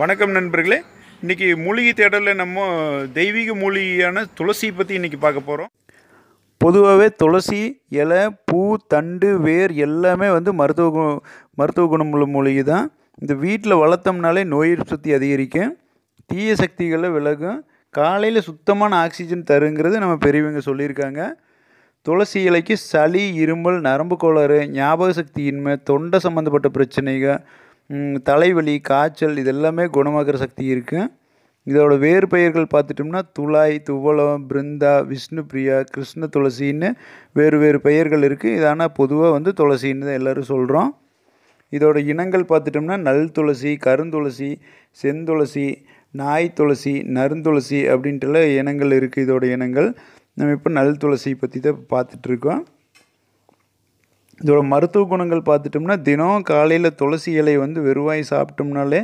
வணக்கம் நண்பர்களே இன்றைக்கி மூலிகை தேடலில் நம்ம தெய்வீக மூலிகையான துளசி பற்றி இன்றைக்கி பார்க்க போகிறோம் பொதுவாகவே துளசி இலை பூ தண்டு வேர் எல்லாமே வந்து மருத்துவ கு மருத்துவ குணமுள்ள மூலிகை தான் இந்த வீட்டில் வளர்த்தோம்னாலே நோய் எதிர்ப்பு சக்தி அதிகரிக்கும் தீய சக்திகளில் விலகும் காலையில் சுத்தமான ஆக்சிஜன் தருங்கிறது நம்ம பெரியவங்க சொல்லியிருக்காங்க துளசி இலைக்கு சளி இருமல் நரம்பு கோளாறு ஞாபக சக்தியின்மை தொண்டை சம்மந்தப்பட்ட பிரச்சனைகள் தலைவலி காய்ச்சல் இதெல்லாமே குணமாக்குற சக்தி இருக்குது இதோட வேறு பெயர்கள் பார்த்துட்டோம்னா துளாய் துவளம் பிருந்தா விஷ்ணு பிரியா கிருஷ்ண துளசின்னு வேறு வேறு பெயர்கள் இருக்குது இது ஆனால் பொதுவாக வந்து துளசின்னு தான் எல்லோரும் சொல்கிறோம் இதோட இனங்கள் பார்த்துட்டோம்னா நல் துளசி கருந்துளசி செந்துளசி நாய் துளசி நருந்துளசி அப்படின்ட்டுல இனங்கள் இருக்குது இதோட இனங்கள் நம்ம இப்போ நல் துளசி பற்றி தான் பார்த்துட்ருக்கோம் இதோட மருத்துவ குணங்கள் பார்த்துட்டோம்னா தினம் காலையில் துளசி இலை வந்து வெறுவாய் சாப்பிட்டோம்னாலே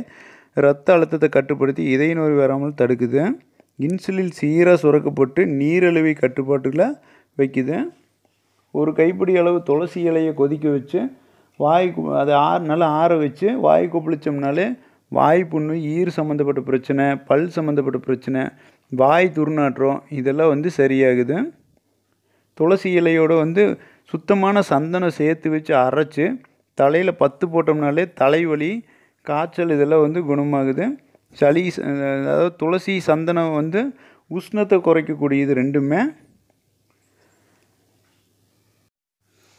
ரத்த அழுத்தத்தை கட்டுப்படுத்தி இதய நோய் வராமல் தடுக்குது இன்சுலின் சீராக சுரக்கப்பட்டு நீரழிவை கட்டுப்பாட்டுகளை வைக்குது ஒரு கைப்பிடி அளவு துளசி இலையை கொதிக்க வச்சு வாய் அதை ஆறு நல்லா ஆற வச்சு வாய் குப்பிளிச்சோம்னாலே வாய் புண்ணு ஈர் சம்மந்தப்பட்ட பிரச்சனை பல் சம்மந்தப்பட்ட பிரச்சனை வாய் துர்நாற்றம் இதெல்லாம் வந்து சரியாகுது துளசி இலையோடு வந்து சுத்தமான சந்தனம் சேர்த்து வச்சு அரைச்சி தலையில் பத்து போட்டோம்னாலே தலைவலி காய்ச்சல் இதெல்லாம் வந்து குணமாகுது சளி அதாவது துளசி சந்தனம் வந்து உஷ்ணத்தை குறைக்கக்கூடியது ரெண்டுமே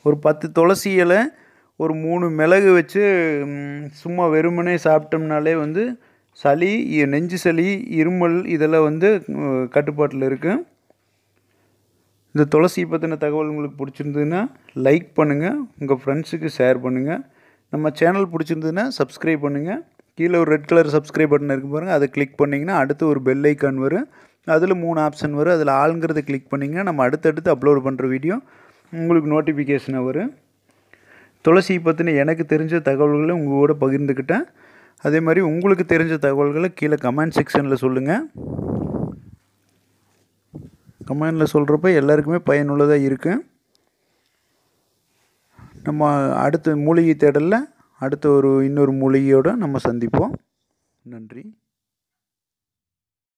ஒரு பத்து துளசி இலை ஒரு மூணு மிளகு வச்சு சும்மா வெறுமனே சாப்பிட்டோம்னாலே வந்து சளி நெஞ்சு சளி இருமல் இதெல்லாம் வந்து கட்டுப்பாட்டில் இருக்குது இந்த துளசி பற்றின தகவல் உங்களுக்கு பிடிச்சிருந்ததுன்னா லைக் பண்ணுங்கள் உங்கள் ஃப்ரெண்ட்ஸுக்கு ஷேர் பண்ணுங்கள் நம்ம சேனல் பிடிச்சிருந்ததுன்னா சப்ஸ்கிரைப் பண்ணுங்கள் கீழே ஒரு ரெட் கலர் சப்ஸ்கிரைப் பட்டன் இருக்கு பாருங்கள் அதை கிளிக் பண்ணிங்கன்னா அடுத்து ஒரு பெல் ஐக்கான் வரும் அதில் மூணு ஆப்ஷன் வரும் அதில் ஆளுங்கிறத கிளிக் பண்ணிங்கன்னா நம்ம அடுத்தடுத்து அப்லோட் பண்ணுற வீடியோ உங்களுக்கு நோட்டிஃபிகேஷனாக வரும் துளசி பற்றின எனக்கு தெரிஞ்ச தகவல்களை உங்கள் கூட பகிர்ந்துக்கிட்டேன் அதே மாதிரி உங்களுக்கு தெரிஞ்ச தகவல்களை கீழே கமெண்ட் செக்ஷனில் சொல்லுங்கள் கமெண்டில் சொல்கிறப்ப எல்லாருக்குமே பயனுள்ளதாக இருக்குது நம்ம அடுத்த மூலிகை தேடலில் அடுத்த ஒரு இன்னொரு மூலிகையோடு நம்ம சந்திப்போம் நன்றி